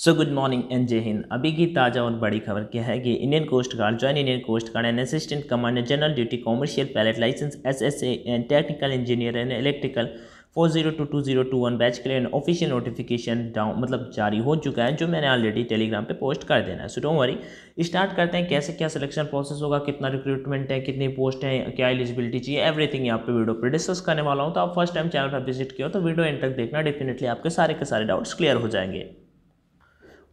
So good morning N जय हिंद अभी की ताज़ा और बड़ी खबर क्या है कि Indian coast Guard join Indian coast Guard and assistant commander general duty commercial pilot licence S S A and technical engineer and electrical four zero two two zero two one batch के लिए official notification down मतलब जारी हो चुका है जो मैंने already Telegram पे पोस्ट कर देना है सो डोंट वरी स्टार्ट करते हैं कैसे क्या सिलेक्शन प्रोसेस होगा कितना रिक्रूटमेंट है कितनी पोस्ट है क्या एलिजिबिलिटी चाहिए एवरीथिंग यहाँ पे वीडियो पर डिस्कस करने वाला हूँ तो आप फर्स्ट टाइम चैनल पर विजिट किया तो वीडियो एंड तक देखना डेफिनेटली आपके सारे के सारे डाउट्स क्लियर हो जाएंगे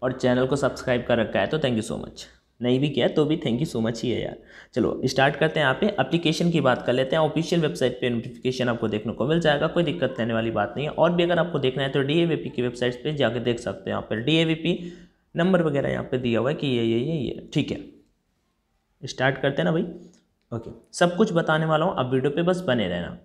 और चैनल को सब्सक्राइब कर रखा है तो थैंक यू सो मच नहीं भी किया तो भी थैंक यू सो मच ही है यार चलो स्टार्ट करते हैं यहाँ पे एप्लीकेशन की बात कर लेते हैं ऑफिशियल वेबसाइट पे नोटिफिकेशन आपको देखने को मिल जाएगा कोई दिक्कत रहने वाली बात नहीं है और भी अगर आपको देखना है तो डी की वेबसाइट पर जाकर देख सकते हैं यहाँ पर डी नंबर वगैरह यहाँ पर दिया हुआ है कि ये ये ये ये ठीक है स्टार्ट करते हैं ना भाई ओके सब कुछ बताने वाला हूँ आप वीडियो पर बस बने रहना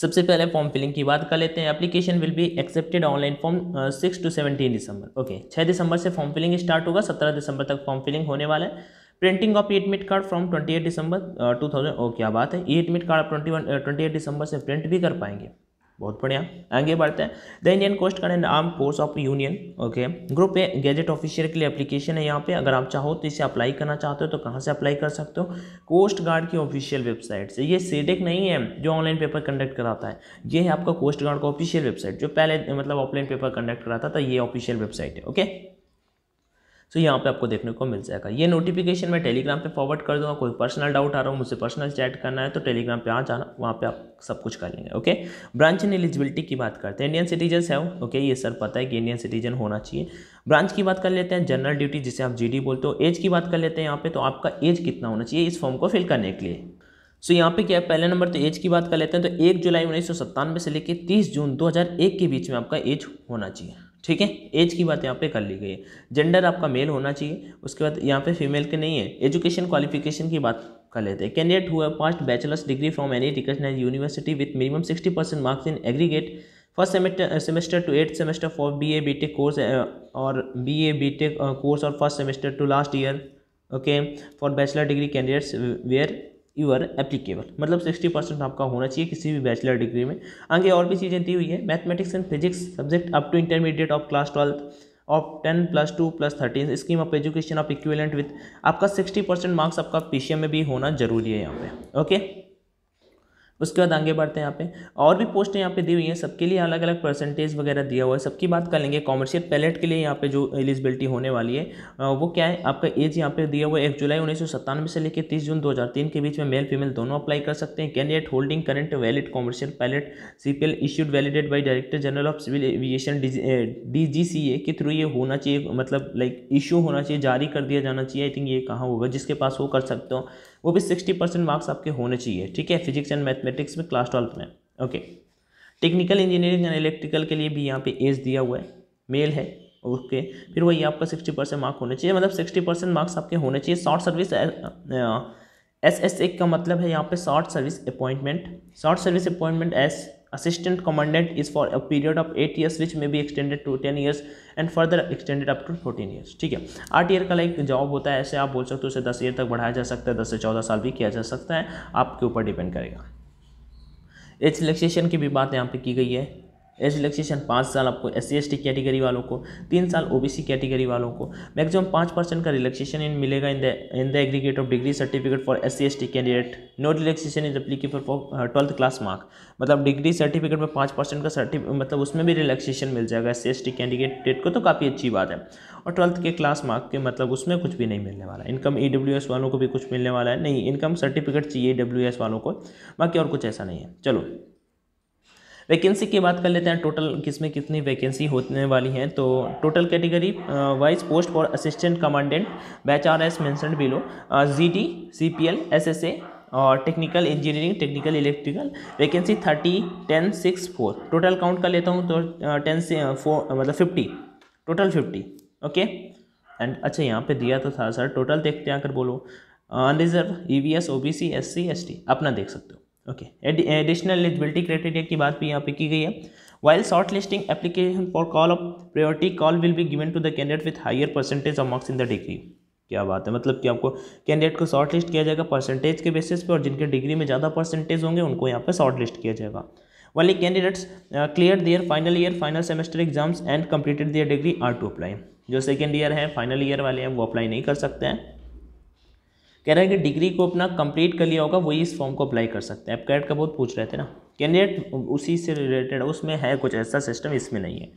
सबसे पहले फॉर्म फिलिंग की बात कर लेते हैं application will be accepted online form six to seventeen December okay छः दिसंबर से फॉर्म फिलिंग स्टार्ट होगा सत्रह दिसंबर तक फॉर्म फिलिंग होने वाला है printing of admit card from twenty eight December two thousand ओ क्या बात है ये एडमिट कार्ड आप ट्वेंटी वन ट्वेंटी एट दिसंबर से प्रिंट भी कर पाएंगे बहुत बढ़िया आगे बढ़ते हैं the Indian coast Guard and arm force of union okay group A gazetted officer के लिए एप्लीकेशन है यहाँ पे अगर आप चाहो तो इसे अप्लाई करना चाहते हो तो कहाँ से अप्लाई कर सकते हो कोस्ट गार्ड की ऑफिशियल वेबसाइट से ये सीडेक e नहीं है जो ऑनलाइन पेपर कंडक्ट कराता है ये है आपका कोस्ट गार्ड का ऑफिशियल वेबसाइट जो पहले मतलब ऑफलाइन पेपर कंडक्ट कराता था ये ऑफिशियल वेबसाइट है ओके सो यहाँ पे आपको देखने को मिल जाएगा ये नोटिफिकेशन मैं टेलीग्राम पे फॉरवर्ड कर दूंगा कोई पर्सनल डाउट आ रहा हो मुझसे पर्सनल चैट करना है तो टेलीग्राम पे आ जाना वहाँ पे आप सब कुछ कर लेंगे ओके ब्रांच इन एलिजिबिलिटी की बात करते हैं इंडियन सिटीजन है ओके ये सर पता है कि इंडियन सिटीजन होना चाहिए ब्रांच की बात कर लेते हैं जनरल ड्यूटी जिसे आप जी बोलते हो एज की बात कर लेते हैं यहाँ पे तो आपका एज कितना होना चाहिए इस फॉर्म को फिल करने के लिए सो so, यहाँ पे क्या है पहले नंबर तो एज की बात कर लेते हैं तो एक जुलाई उन्नीस से लेकर 30 जून 2001 के बीच में आपका एज होना चाहिए ठीक है एज की बात यहाँ पे कर ली गई है जेंडर आपका मेल होना चाहिए उसके बाद यहाँ पे फीमेल के नहीं है एजुकेशन क्वालिफिकेशन की बात कर लेते हैं कैंडिडेट हुआ passed bachelors degree from any recognise university with minimum sixty percent marks in aggregate first semester semester to eight semester for B A B tech course और B A B tech course और first semester to last year okay for bachelor degree candidates where you are applicable मतलब sixty percent आपका होना चाहिए किसी भी bachelor degree में आगे और भी चीज़ें दी हुई है mathematics and physics subject up to intermediate of class twelfth of ten plus two plus thirteen scheme of education of equivalent with आपका सिक्सटी परसेंट मार्क्स आपका पीसीएम में भी होना जरूरी है यहाँ पे ओके okay? उसके बाद आगे बढ़ते हैं यहाँ पे और भी पोस्टें यहाँ पे दी हुई हैं सबके लिए अलग अलग परसेंटेज वगैरह दिया हुआ है सबकी बात कर लेंगे कॉमर्शियल पैलेट के लिए यहाँ पे जो एलिजिबिलिटी होने वाली है वो क्या है आपका एज यहाँ पे दिया हुआ है एक जुलाई उन्नीस से लेकर तीस जून दो के बीच में मेल फीमेल दोनों अप्लाई कर सकते हैं candidate holding current valid commercial pilot सी issued validated by director general of civil aviation D के थ्रू ये होना चाहिए मतलब लाइक इशू होना चाहिए जारी कर दिया जाना चाहिए आई थिंक ये कहाँ होगा जिसके पास वो कर सकते हो वो भी सिक्सटी परसेंट मार्क्स आपके होने चाहिए ठीक है फिजिक्स एंड मैथमेटिक्स में क्लास ट्वेल्थ में okay technical engineering and electrical के लिए भी यहाँ पे एज दिया हुआ है मेल है ओके फिर वही आपका सिक्सटी परसेंट मार्क होने चाहिए मतलब सिक्सटी परसेंट मार्क्स आपके होने चाहिए शॉर्ट सर्विस एस एस एक का मतलब है यहाँ पे short service appointment short service appointment as assistant commandant is for a period of eight years which may be extended to ten years and further extended up to fourteen years ठीक है आठ year का like job होता है ऐसे आप बोल सकते हो उसे दस ईयर तक बढ़ाया जा सकता है दस से चौदह साल भी किया जा सकता है आपके ऊपर डिपेंड करेगा एज रिलेक्सेशन की भी बात यहाँ पे की गई है एज रिलेक्सेशन पाँच साल आपको एस सी कैटेगरी वालों को तीन साल ओबीसी कैटेगरी वालों को मैक्सिमम पाँच परसेंट का रिलेक्सेशन इन मिलेगा in the in the aggregate of degree certificate for S C candidate no relaxation is applicable for twelfth class mark मतलब डिग्री सर्टिफिकेट में पाँच परसेंट का सर्टिफिक मतलब उसमें भी रिलेक्सेशन मिल जाएगा एस सी कैंडिडेट को तो काफ़ी अच्छी बात है और ट्वेल्थ के क्लास मार्क के मतलब उसमें कुछ भी नहीं मिलने वाला इनकम ई e वालों को भी कुछ मिलने वाला है नहीं इनकम सर्टिफिकेट चाहिए ई e वालों को बाकी और कुछ ऐसा नहीं है चलो वैकेंसी की बात कर लेते हैं टोटल किस में कितनी वैकेंसी होने वाली हैं तो total category wise post for assistant commandant batch are as mentioned below G T C P L S S A और technical engineering technical electrical vacancy thirty ten six four total count कर लेता हूँ तो ten से four मतलब fifty total fifty okay and अच्छा यहाँ पे दिया तो था सर टोटल देखते हैं अगर बोलो unreserved E V S O B C S C S T अपना देख सकते हो ओके एडिशनल एलिजिबिलिटी क्राइटेरिया की बात भी यहाँ पे की गई है while shortlisting application for call of priority call will be given to the candidate with higher percentage of marks in the degree क्या बात है मतलब कि आपको कैंडिडेट को शॉर्ट लिस्ट किया जाएगा परसेंटेज के बेसिस पे और जिनके डिग्री में ज़्यादा परसेंटेज होंगे उनको यहाँ पे शॉर्ट लिस्ट किया जाएगा वाली candidates clear their final year final semester exams and completed their degree are to apply जो सेकेंड ईयर है फाइनल ईयर वाले हैं वो अप्लाई नहीं कर सकते हैं कह रहा है कि डिग्री को अपना कंप्लीट कर लिया होगा वही इस फॉर्म को अप्लाई कर सकते हैं आप कैट का बहुत पूछ रहे थे ना कैंडिडेट उसी से रिलेटेड उसमें है कुछ ऐसा सिस्टम इसमें नहीं है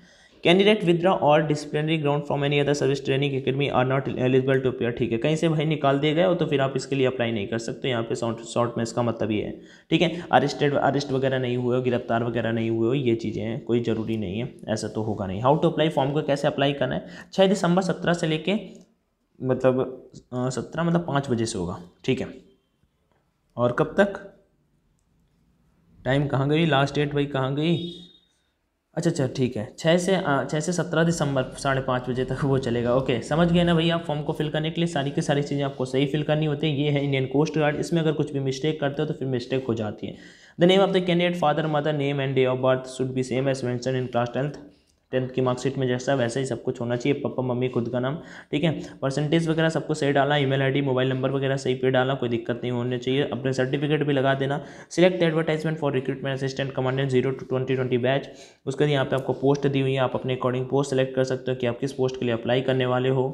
कैंडिडेट विदड्रा और disciplinary ground from any other service training academy are not eligible to appear ठीक है कहीं से भाई निकाल दिए गए हो तो फिर आप इसके लिए अप्लाई नहीं कर सकते यहाँ पे शॉर्ट शॉर्ट में इसका मतलब ये है ठीक है अरेस्टेड अरेस्ट वगैरह नहीं हुए हो गिरफ्तार वगैरह नहीं हुए हो ये चीज़ें हैं कोई ज़रूरी नहीं है ऐसा तो होगा नहीं हाउ टू अप्लाई फॉर्म को कैसे अप्लाई करना है छः दिसंबर सत्रह से लेकर मतलब सत्रह मतलब पाँच बजे से होगा ठीक है और कब तक टाइम कहाँ गई लास्ट डेट भाई कहाँ गई अच्छा अच्छा ठीक है छः से छः से सत्रह दिसंबर साढ़े पाँच बजे तक वो चलेगा ओके समझ गए ना भैया फॉर्म को फिल करने के लिए सारी की सारी चीज़ें आपको सही फिल करनी होती है ये है इंडियन कोस्ट गार्ड इसमें अगर कुछ भी मिस्टेक करते हो तो फिर मिस्टेक हो जाती है the name of the candidate father mother name and day of birth should be same as mention in class tenth tenth की मार्कशीट में जैसा वैसा ही सब कुछ होना चाहिए पप्पा मम्मी खुद का नाम ठीक है परसेंटेज वगैरह सबको सही डाला ईमेल आईडी मोबाइल नंबर वगैरह सही पे डाला कोई दिक्कत नहीं होनी चाहिए अपने सर्टिफिकेट भी लगा देना select advertisement for recruitment assistant commandant zero two twenty twenty batch उसके बाद यहाँ पे आपको पोस्ट दी हुई है आप अपने अकॉर्डिंग पोस्ट सेलेक्ट कर सकते हो कि आप किस पोस्ट के लिए अप्लाई करने वाले हो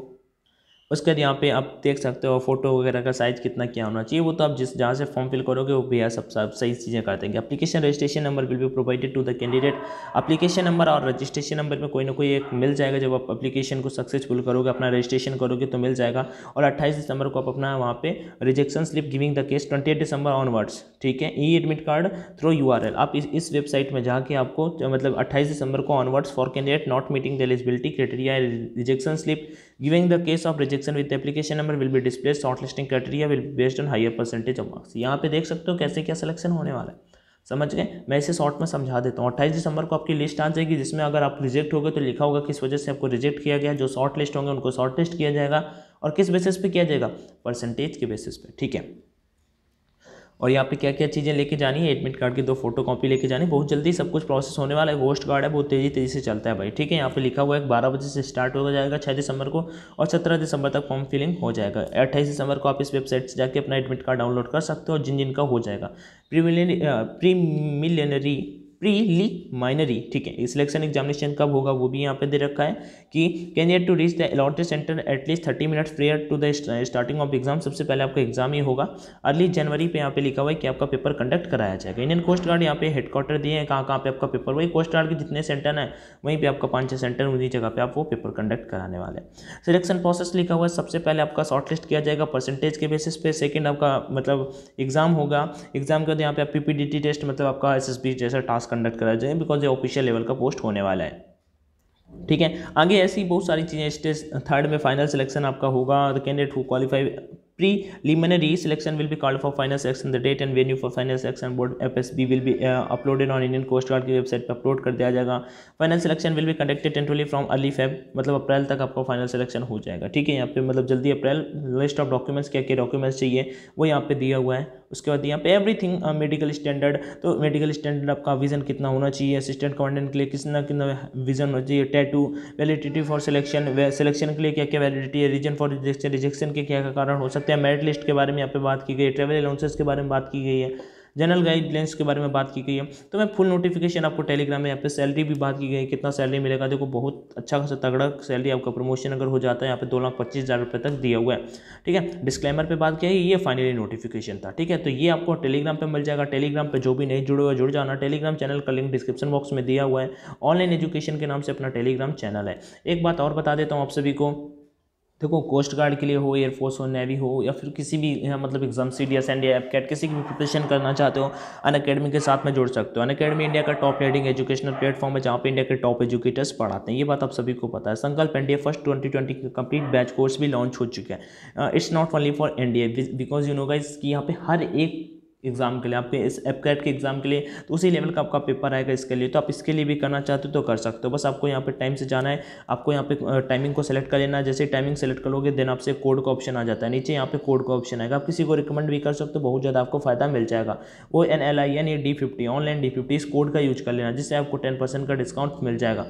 उसके बाद यहाँ पे आप देख सकते हो फोटो वगैरह का साइज़ कितना क्या होना चाहिए वो तो आप जिस जहाँ से फॉर्म फिल करोगे वो भैया सब सब सही चीज़ें कर देंगे application registration number will be provided to the candidate application number और रजिस्ट्रेशन नंबर में कोई ना कोई एक मिल जाएगा जब आप अपलीकेशन को सक्सेसफुल करोगे अपना रजिस्ट्रेशन करोगे तो मिल जाएगा और अट्ठाईस दिसंबर को आप अपना वहाँ पर rejection slip giving the case twenty December onwards ठीक है E admit card through you आप इस वेबसाइट में जाके आपको मतलब अट्ठाईस दिसंबर को onwards for candidate not meeting the eligibility criteria rejection slip giving the case of rejection with application number will be display shortlisting criteria will based on higher percentage of marks यहाँ पे देख सकते हो कैसे क्या selection होने वाला है समझ गए मैं इसे शॉर्ट में समझा देता हूँ अट्ठाईस दिसंबर को आपकी लिस्ट आ जाएगी जिसमें अगर आप रिजेक्ट हो गए तो लिखा होगा किस वजह से आपको रिजेक्ट किया गया जो शॉर्ट लिस्ट होंगे उनको शॉर्ट लिस्ट किया जाएगा और किस बेसिस पे किया जाएगा परसेंटेज के बेसिस पे ठीक है और यहाँ पे क्या क्या चीज़ें लेके जानी है एडमिट कार्ड की दो फोटो कॉपी लेके जानी बहुत जल्दी सब कुछ प्रोसेस होने वाला है होस्ट कार्ड है बहुत तेज़ी तेज़ी से चलता है भाई ठीक है यहाँ पे लिखा हुआ है बारह बजे से स्टार्ट हो जाएगा छः दिसंबर को और सत्रह दिसंबर तक फॉर्म फिलिंग हो जाएगा अट्ठाईस दिसंबर को आप इस वेबसाइट से जाकर अपना एडमिट कार्ड डाउनलोड कर सकते हो जिन जिन हो जाएगा प्रीमिलियनरी प्रीलिमाइनरी ठीक है सिलेक्शन एग्जामिनेशन कब होगा वो भी यहाँ पे दे रखा है कि candidate to reach the allotted centre at least thirty minutes prior to the starting of exam सबसे पहले आपका एग्जाम ही होगा अर्ली जनवरी पे यहाँ पे लिखा हुआ है कि आपका पेपर कंडक्ट कराया जाएगा इंडियन कोस्ट गार्ड यहाँ पे हेडक्वार्टर दिए हैं कहाँ कहाँ पे आपका पेपर वही कोस्ट गार्ड के जितने सेंटर हैं वहीं पर आपका पाँच छः सेंटर उन्हीं जगह पर आप वो पेपर कंडक्ट कराने वाले हैं सिलेक्शन प्रोसेस लिखा हुआ है सबसे पहले आपका शॉर्टलिस्ट किया जाएगा परसेंटेज के बेसिस पे सेकेंड आपका मतलब एग्जाम होगा एग्जाम के बाद यहाँ पे आप पीपीडीटी टेस्ट मतलब आपका बी जैसा टास्क कंडक्ट करा जाए बिकॉज ये ऑफिशियल लेवल का पोस्ट होने वाला है ठीक है आगे ऐसी बहुत सारी चीज़ें स्टेज थर्ड में फाइनल सिलेक्शन आपका होगा the candidate who qualify preliminary selection will be called for final selection the date and venue for final selection board F S B will uh, uploaded on Indian coast guard की website पर upload कर दिया जाएगा final selection will be conducted tentatively from early Feb मतलब April तक आपका final selection हो जाएगा ठीक है यहाँ पे मतलब जल्दी अप्रैल लिस्ट ऑफ डॉक्यूमेंट्स क्या क्या डॉक्यूमेंट्स चाहिए वो यहाँ पे दिया हुआ है उसके बाद यहाँ पे एवरीथिंग मेडिकल स्टैंडर्ड तो मेडिकल स्टैंडर्ड आपका विजन कितना होना चाहिए असिस्टेंट कमांडेंट के लिए कितना कितना विजन होना चाहिए tattoo validity for selection selection के लिए क्या क्या वैलिडिटी है रीजन फॉर रिजेक्शन रिजेक्शन के क्या क्या कारण हो सकते हैं मेरिट लिस्ट के बारे में यहाँ पे बात की गई ट्रेवल अलाउंसेस के बारे में बात की गई है जनरल गाइडलाइंस के बारे में बात की गई है तो मैं फुल नोटिफिकेशन आपको टेलीग्राम में यहाँ पे सैलरी भी बात की गई है कितना सैलरी मिलेगा देखो बहुत अच्छा खासा तगड़ा सैलरी आपका प्रमोशन अगर हो जाता है यहाँ पे दो लाख पच्चीस हज़ार रुपये तक दिया हुआ है ठीक है डिस्क्लेमर पे बात किया ये फाइनली नोटिफिकेशन था ठीक है तो ये आपको टेलीग्राम पर मिल जाएगा टेलीग्राम पर जो भी नहीं जुड़े हुआ जुड़ जाना टेलीग्राम चैनल का लिंक डिस्क्रिप्शन बॉक्स में दिया हुआ है ऑनलाइन एजुकेशन के नाम से अपना टेलीग्राम चैनल है एक बात और बता देता हूँ आप सभी को देखो कोस्ट गार्ड के लिए हो एयरफोर्स हो नेवी हो या फिर किसी भी मतलब exam C D S N D AFCAT किसी की भी प्रिपरेशन करना चाहते हो अन अकेडमी के साथ में जुड़ सकते हो अन अकेडमी इंडिया का टॉप रेडिंग एजुकेशनल प्लेटफॉर्म है जहाँ पे इंडिया के टॉप एजुकेटर्स पढ़ाते हैं ये बात आप सभी को पता है Sankalp N first twenty twenty का कंप्लीट बैच कोर्स भी लॉन्च हो चुका है it's not only for N because you know guys की यहाँ पे हर एक एग्ज़ाम के लिए आपके इस एपकेट के एग्ज़ाम के लिए तो उसी लेवल का आपका पेपर आएगा इसके लिए तो आप इसके लिए भी करना चाहते हो तो कर सकते हो बस आपको यहाँ पे टाइम से जाना है आपको यहाँ पे टाइमिंग को सेलेक्ट कर लेना है जैसे टाइमिंग सेलेक्ट करोगे देन आपसे कोड का ऑप्शन आ जाता है नीचे यहाँ पे कोड का ऑप्शन आएगा आप किसी को रिकमेंड भी कर सकते हो बहुत ज़्यादा आपको फायदा मिल जाएगा वो N L I N A D fifty online D fifty इस कोड का यूज कर लेना जिससे आपको टेन परसेंट का डिस्काउंट मिल जाएगा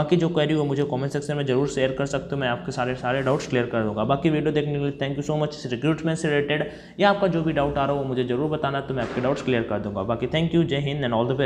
बाकी जो क्वेरी हो मुझे कॉमेंट सेक्शन में जरूर शेयर कर सकते हो मैं आपके सारे सारे डाउट्स क्लियर कर दूँगा बाकी वीडियो देखने के लिए thank you so much recruitment से रिलेटेड या आपका जो भी डाउट आ रहा हो मुझे जरूर बताना तो मैं आपके डाउट्स क्लियर कर दूंगा बाकी थैंक यू जय हिंद एंड ऑल द बेस्ट